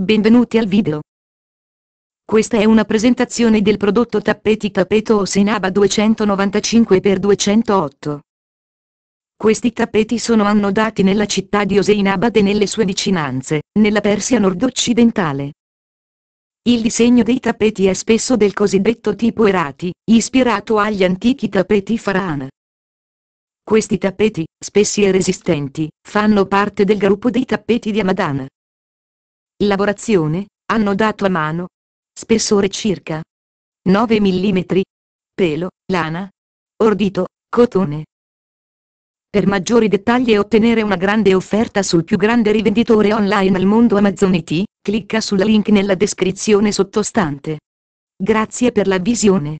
Benvenuti al video. Questa è una presentazione del prodotto tappeti tappeto Senaba 295x208. Questi tappeti sono annodati nella città di Oseinabad e nelle sue vicinanze, nella Persia nord-occidentale. Il disegno dei tappeti è spesso del cosiddetto tipo Erati, ispirato agli antichi tappeti Faran. Questi tappeti, spessi e resistenti, fanno parte del gruppo dei tappeti di Amadan. Lavorazione, hanno dato a mano. Spessore circa 9 mm. Pelo, lana. Ordito, cotone. Per maggiori dettagli e ottenere una grande offerta sul più grande rivenditore online al mondo Amazon IT, clicca sul link nella descrizione sottostante. Grazie per la visione.